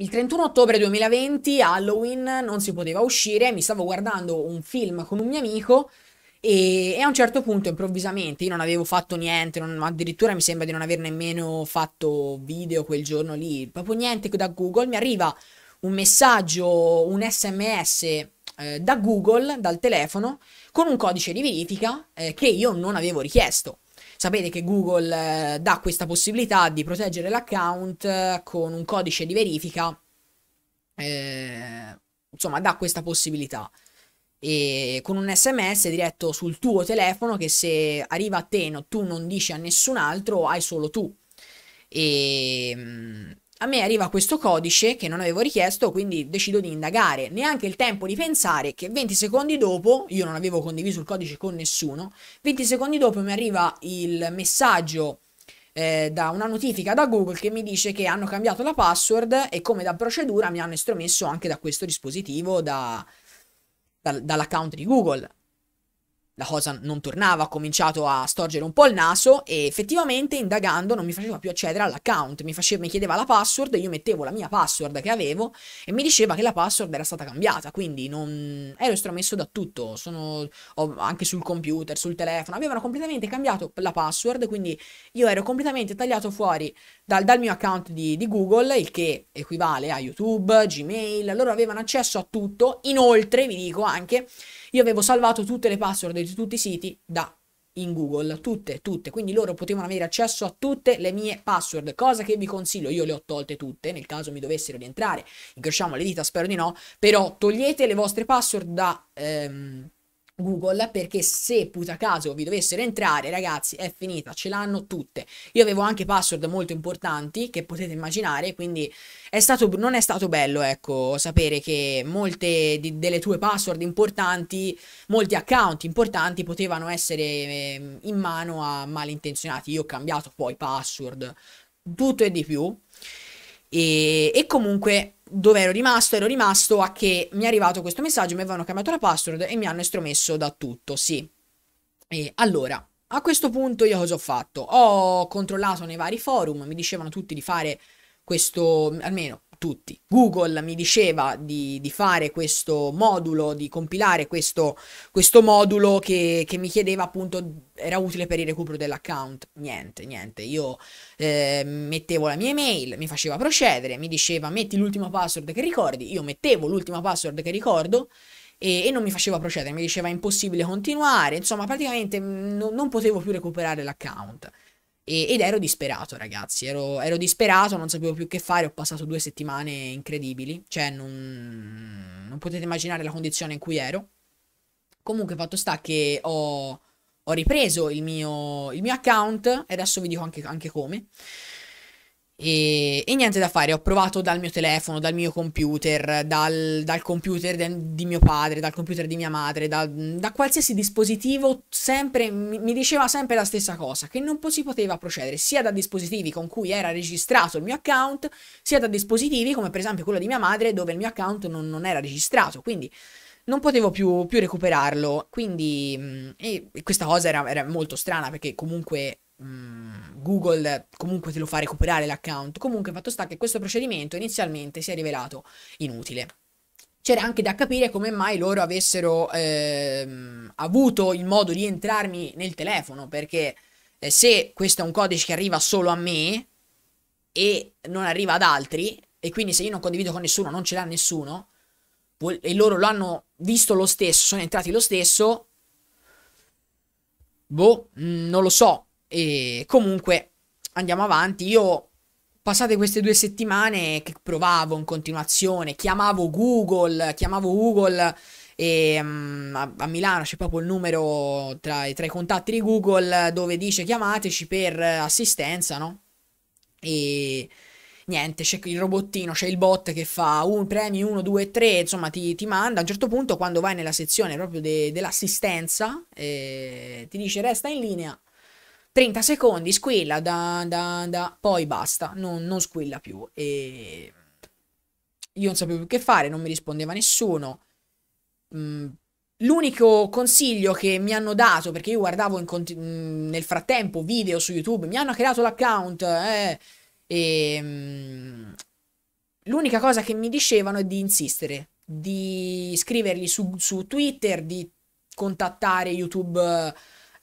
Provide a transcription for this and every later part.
Il 31 ottobre 2020, Halloween, non si poteva uscire, mi stavo guardando un film con un mio amico e, e a un certo punto improvvisamente, io non avevo fatto niente, non, addirittura mi sembra di non aver nemmeno fatto video quel giorno lì, proprio niente da Google, mi arriva un messaggio, un sms eh, da Google, dal telefono, con un codice di verifica eh, che io non avevo richiesto. Sapete che Google eh, dà questa possibilità di proteggere l'account eh, con un codice di verifica. Eh, insomma, dà questa possibilità. E con un sms diretto sul tuo telefono che se arriva a te no, tu non dici a nessun altro, hai solo tu. E, mm, a me arriva questo codice che non avevo richiesto, quindi decido di indagare. Neanche il tempo di pensare che 20 secondi dopo, io non avevo condiviso il codice con nessuno, 20 secondi dopo mi arriva il messaggio eh, da una notifica da Google che mi dice che hanno cambiato la password e come da procedura mi hanno estromesso anche da questo dispositivo, da, da, dall'account di Google la cosa non tornava, ho cominciato a storgere un po' il naso e effettivamente indagando non mi faceva più accedere all'account, mi, faceva, mi chiedeva la password, io mettevo la mia password che avevo e mi diceva che la password era stata cambiata, quindi non... ero estromesso da tutto, sono... anche sul computer, sul telefono, avevano completamente cambiato la password, quindi io ero completamente tagliato fuori dal, dal mio account di, di Google, il che equivale a YouTube, Gmail, loro avevano accesso a tutto, inoltre vi dico anche io avevo salvato tutte le password di tutti i siti da in Google, tutte, tutte, quindi loro potevano avere accesso a tutte le mie password, cosa che vi consiglio, io le ho tolte tutte, nel caso mi dovessero rientrare, incrociamo le dita, spero di no, però togliete le vostre password da... Ehm, Google perché se puta caso vi dovessero entrare ragazzi è finita ce l'hanno tutte io avevo anche password molto importanti che potete immaginare quindi è stato, non è stato bello ecco sapere che molte di, delle tue password importanti molti account importanti potevano essere eh, in mano a malintenzionati io ho cambiato poi password tutto e di più e, e comunque dove ero rimasto? Ero rimasto a che mi è arrivato questo messaggio, mi avevano cambiato la password e mi hanno estromesso da tutto, sì. E allora, a questo punto io cosa ho fatto? Ho controllato nei vari forum, mi dicevano tutti di fare questo, almeno tutti. Google mi diceva di, di fare questo modulo, di compilare questo, questo modulo che, che, mi chiedeva appunto era utile per il recupero dell'account. Niente, niente. Io eh, mettevo la mia email, mi faceva procedere, mi diceva metti l'ultima password che ricordi, io mettevo l'ultima password che ricordo e, non mi faceva procedere, mi diceva impossibile continuare, insomma praticamente mm, non potevo più recuperare l'account. E, ed ero disperato, ragazzi. Ero, ero, disperato, non sapevo più che fare. Ho passato due settimane incredibili. Cioè, non, non potete immaginare la condizione in cui ero. Comunque, fatto sta che ho, ho ripreso il mio, il mio account. E adesso vi dico anche, anche come. E, e, niente da fare, ho provato dal mio telefono, dal mio computer, dal, dal computer de, di mio padre, dal computer di mia madre, da, da qualsiasi dispositivo, sempre, mi, mi, diceva sempre la stessa cosa, che non si poteva procedere sia da dispositivi con cui era registrato il mio account, sia da dispositivi come per esempio quello di mia madre dove il mio account non, non era registrato, quindi non potevo più, più recuperarlo, quindi mm, questa cosa era, era molto strana perché comunque Mm, Google comunque te lo fa recuperare l'account. Comunque fatto sta che questo procedimento inizialmente si è rivelato inutile. C'era anche da capire come mai loro avessero ehm, avuto il modo di entrarmi nel telefono, perché eh, se questo è un codice che arriva solo a me e non arriva ad altri, e quindi se io non condivido con nessuno non ce l'ha nessuno, e loro lo hanno visto lo stesso, sono entrati lo stesso, boh, mh, mm, non lo so, e comunque andiamo avanti. Io passate queste due settimane che provavo in continuazione, chiamavo Google, chiamavo Google e um, a, a, Milano c'è proprio il numero tra, tra, i contatti di Google dove dice chiamateci per assistenza, no? E niente, c'è il robottino, c'è il bot che fa un premio 1, 2, 3, insomma ti, ti, manda. A un certo punto quando vai nella sezione proprio de, dell'assistenza eh, ti dice resta in linea 30 secondi, squilla, da, da, da, poi basta, non, non squilla più. E io non sapevo più che fare, non mi rispondeva nessuno. Mm, l'unico consiglio che mi hanno dato, perché io guardavo mm, nel frattempo video su YouTube, mi hanno creato l'account eh, e mm, l'unica cosa che mi dicevano è di insistere, di scrivergli su, su Twitter, di contattare YouTube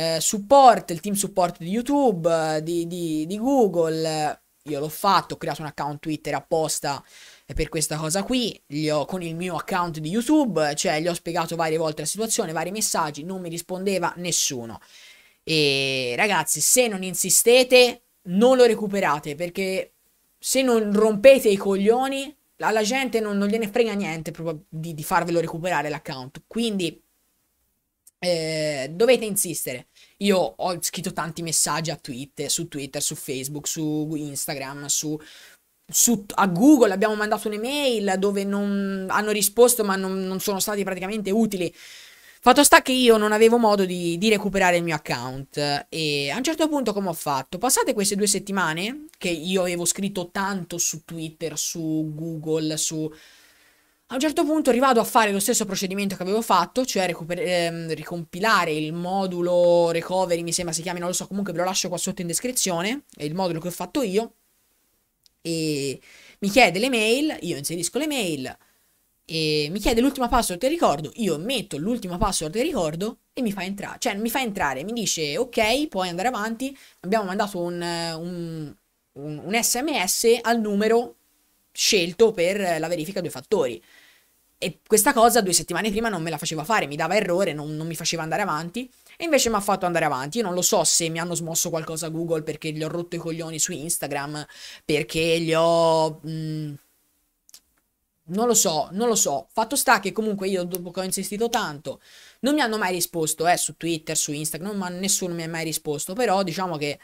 eh, support, il team support di YouTube, eh, di, di, di Google. Io l'ho fatto, ho creato un account Twitter apposta per questa cosa qui, ho, con il mio account di YouTube, cioè gli ho spiegato varie volte la situazione, vari messaggi, non mi rispondeva nessuno. E ragazzi, se non insistete, non lo recuperate, perché se non rompete i coglioni, alla gente non, non gliene frega niente di, di farvelo recuperare l'account. Quindi eh, dovete insistere. Io ho scritto tanti messaggi a Twitter, su Twitter, su Facebook, su Instagram, su, su, a Google abbiamo mandato un'email dove non hanno risposto ma non, non, sono stati praticamente utili. Fatto sta che io non avevo modo di, di, recuperare il mio account e a un certo punto come ho fatto? Passate queste due settimane che io avevo scritto tanto su Twitter, su Google, su a un certo punto arrivato a fare lo stesso procedimento che avevo fatto, cioè ehm, ricompilare il modulo recovery, mi sembra si chiami, non lo so, comunque ve lo lascio qua sotto in descrizione, è il modulo che ho fatto io, e mi chiede le mail, io inserisco le mail, e mi chiede l'ultima password che ricordo, io metto l'ultima password che ricordo e mi fa entrare, cioè mi fa entrare, mi dice ok, puoi andare avanti, abbiamo mandato un, un, un, un sms al numero scelto per la verifica due fattori. E questa cosa due settimane prima non me la faceva fare, mi dava errore, non, non mi faceva andare avanti. E invece mi ha fatto andare avanti. Io non lo so se mi hanno smosso qualcosa Google perché gli ho rotto i coglioni su Instagram, perché gli ho... Mh, mm, non lo so, non lo so. Fatto sta che comunque io dopo che ho insistito tanto non mi hanno mai risposto, eh, su Twitter, su Instagram, ma nessuno mi ha mai risposto, però diciamo che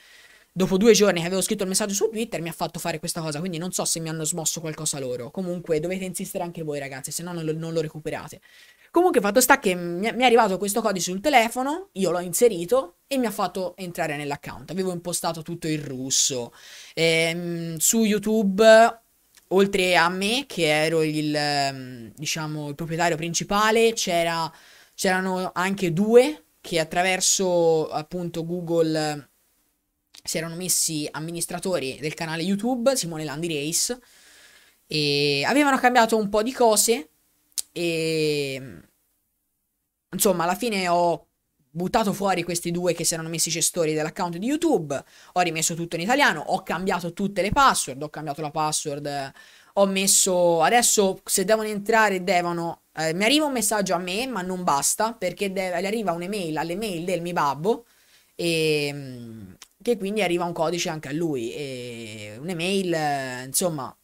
dopo due giorni che avevo scritto il messaggio su Twitter mi ha fatto fare questa cosa, quindi non so se mi hanno smosso qualcosa loro. Comunque dovete insistere anche voi ragazzi, se no non lo, non lo recuperate. Comunque fatto sta che mi è arrivato questo codice sul telefono, io l'ho inserito e mi ha fatto entrare nell'account. Avevo impostato tutto in russo. Ehm, su YouTube, oltre a me, che ero il, ehm, diciamo, il proprietario principale, c'era, c'erano anche due che attraverso appunto Google si erano messi amministratori del canale YouTube, Simone Landi Race, e avevano cambiato un po' di cose e insomma alla fine ho buttato fuori questi due che si erano messi gestori dell'account di YouTube, ho rimesso tutto in italiano, ho cambiato tutte le password, ho cambiato la password, ho messo adesso se devono entrare devono eh, mi arriva un messaggio a me, ma non basta perché deve, arriva un'email all'email del mio babbo e ehm, che quindi arriva un codice anche a lui, e un'email, insomma,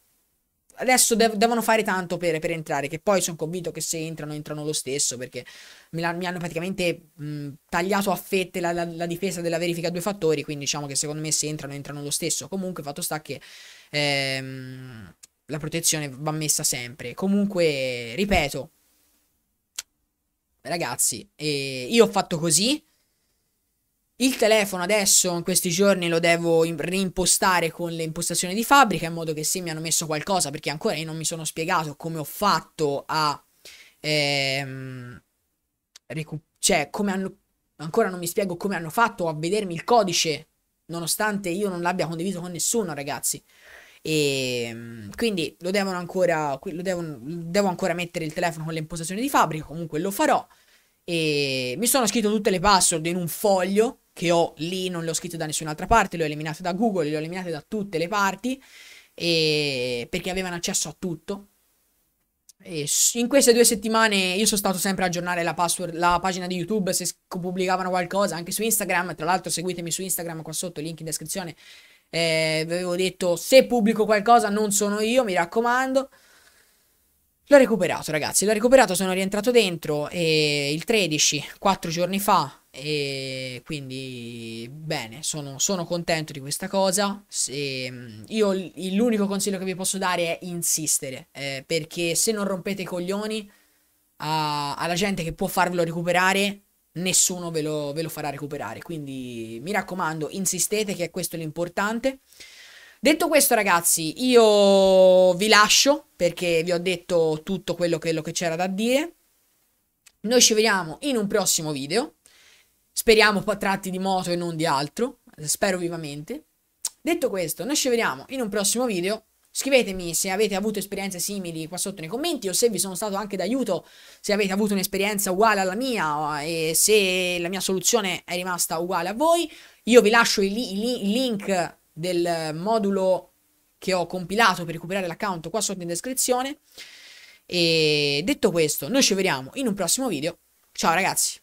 adesso dev- devono fare tanto per, per, entrare, che poi sono convinto che se entrano, entrano lo stesso, perché mi, la, mi hanno praticamente mh, tagliato a fette la, la, la, difesa della verifica a due fattori, quindi diciamo che secondo me se entrano, entrano lo stesso. Comunque, fatto sta che ehm, la protezione va messa sempre. Comunque, ripeto, ragazzi, eh, io ho fatto così il telefono adesso in questi giorni lo devo rimpostare con le impostazioni di fabbrica in modo che se mi hanno messo qualcosa perché ancora io non mi sono spiegato come ho fatto a ehm, cioè come hanno ancora non mi spiego come hanno fatto a vedermi il codice nonostante io non l'abbia condiviso con nessuno ragazzi e ehm, quindi lo devono ancora lo devono, devo ancora mettere il telefono con le impostazioni di fabbrica comunque lo farò e mi sono scritto tutte le password in un foglio che ho lì, non le ho scritte da nessun'altra parte, le ho eliminate da Google, le ho eliminate da tutte le parti, e... perché avevano accesso a tutto. E in queste due settimane io sono stato sempre a aggiornare la, password, la pagina di YouTube se pubblicavano qualcosa, anche su Instagram, tra l'altro seguitemi su Instagram qua sotto, link in descrizione, eh, vi avevo detto se pubblico qualcosa non sono io, mi raccomando. L'ho recuperato ragazzi, l'ho recuperato, sono rientrato dentro e il 13, 4 giorni fa, e quindi bene, sono, sono contento di questa cosa. Se, mm, io l'unico consiglio che vi posso dare è insistere, eh, perché se non rompete i coglioni a, alla gente che può farvelo recuperare, nessuno ve lo, ve lo farà recuperare. Quindi mi raccomando, insistete che è questo l'importante. Detto questo, ragazzi, io vi lascio perché vi ho detto tutto quello, quello che c'era da dire. Noi ci vediamo in un prossimo video. Speriamo tratti di moto e non di altro. Spero vivamente. Detto questo, noi ci vediamo in un prossimo video. Scrivetemi se avete avuto esperienze simili qua sotto nei commenti o se vi sono stato anche d'aiuto, se avete avuto un'esperienza uguale alla mia e se la mia soluzione è rimasta uguale a voi. Io vi lascio il, li il link del modulo che ho compilato per recuperare l'account qua sotto in descrizione. E detto questo, noi ci vediamo in un prossimo video. Ciao ragazzi!